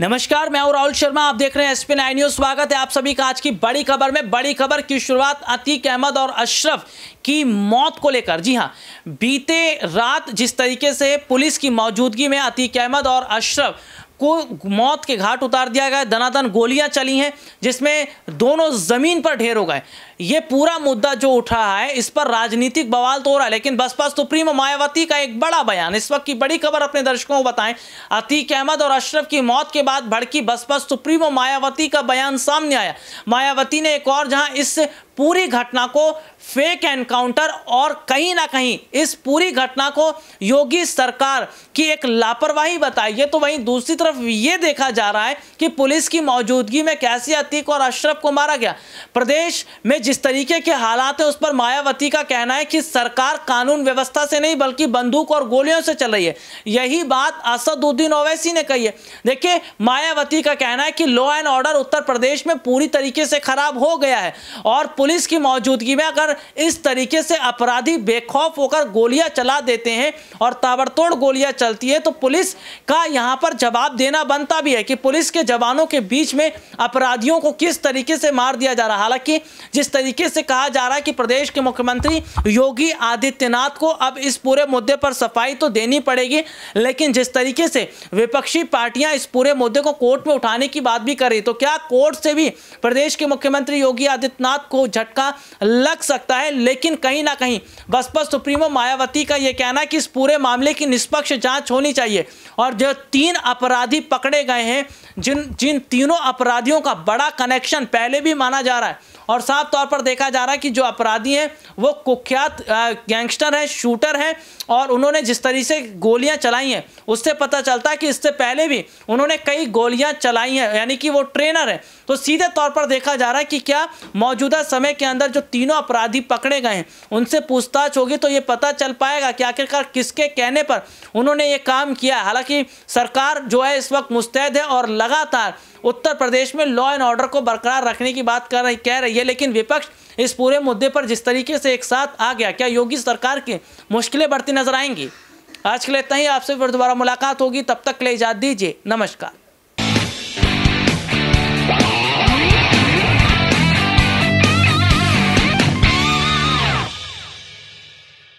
नमस्कार मैं हूं राहुल शर्मा आप देख रहे हैं एसपी नाइन न्यूज स्वागत है आप सभी का आज की बड़ी खबर में बड़ी खबर की शुरुआत अतीक अहमद और अशरफ की मौत को लेकर जी हां बीते रात जिस तरीके से पुलिस की मौजूदगी में अतीक अहमद और अशरफ को मौत के घाट उतार दिया गया दनादन गोलियां चली हैं जिसमें दोनों ज़मीन पर ढेर हो गए ये पूरा मुद्दा जो उठ रहा है इस पर राजनीतिक बवाल तो हो रहा है लेकिन बसपा सुप्रीमो तो मायावती का एक बड़ा बयान इस वक्त की बड़ी खबर अपने दर्शकों को बताएं अतीक अहमद और अशरफ की मौत के बाद भड़की बसपा सुप्रीमो तो मायावती का बयान सामने आया मायावती ने एक और जहां इस पूरी घटना को फेक एनकाउंटर और कहीं ना कहीं इस पूरी घटना को योगी सरकार की एक लापरवाही बताई है तो वहीं दूसरी तरफ सिर्फ ये देखा जा रहा है कि पुलिस की मौजूदगी में कैसे अतीक और अशरफ को मारा गया प्रदेश में जिस तरीके के हालात है उस पर मायावती का कहना है कि सरकार कानून व्यवस्था से नहीं बल्कि बंदूक और गोलियों से चल रही है यही बात असदुद्दीन ओवैसी ने कही है देखिए मायावती का कहना है कि law and order Uttar Pradesh में पूरी तरीके से खराब हो गया है और पुलिस की मौजूदगी में अगर इस तरीके से अपराधी बेखौफ होकर गोलियां चला देते हैं और ताबड़तोड़ गोलियां चलती है तो पुलिस का यहां पर जवाब देना बनता भी है कि पुलिस के जवानों के बीच में अपराधियों को किस तरीके से मार दिया जा रहा है हालांकि जिस तरीके से कहा जा रहा है कि प्रदेश के मुख्यमंत्री योगी आदित्यनाथ को अब इस पूरे मुद्दे पर सफाई तो देनी पड़ेगी लेकिन जिस तरीके से विपक्षी पार्टियां इस पूरे मुद्दे को कोर्ट में उठाने की बात भी कर रही तो क्या कोर्ट से भी प्रदेश के मुख्यमंत्री योगी आदित्यनाथ को झटका लग सकता है लेकिन कहीं ना कहीं बसपा सुप्रीमो मायावती का यह कहना कि इस पूरे मामले की निष्पक्ष जांच होनी चाहिए और जो तीन अपराध अपराधी पकड़े गए हैं जिन जिन तीनों अपराधियों का बड़ा कनेक्शन पहले भी माना जा रहा है और साफ तौर पर देखा जा रहा है कि जो अपराधी हैं वो कुख्यात गैंगस्टर हैं शूटर हैं और उन्होंने जिस तरीके से गोलियां चलाई हैं उससे पता चलता है कि इससे पहले भी उन्होंने कई गोलियां चलाई हैं यानी कि वो ट्रेनर हैं तो सीधे तौर पर देखा जा रहा है कि क्या मौजूदा समय के अंदर जो तीनों अपराधी पकड़े गए हैं उनसे पूछताछ होगी तो ये पता चल पाएगा कि आखिरकार किसके कहने पर उन्होंने ये काम किया हालांकि सरकार जो है इस वक्त मुस्तैद है और लगातार उत्तर प्रदेश में लॉ एंड ऑर्डर को बरकरार रखने की बात कर रही कह रही है लेकिन विपक्ष इस पूरे मुद्दे पर जिस तरीके से एक साथ आ गया क्या योगी सरकार की मुश्किलें बढ़ती नजर आएंगी आज के लिए इतना ही आपसे फिर दोबारा मुलाकात होगी तब तक ले जा दीजिए नमस्कार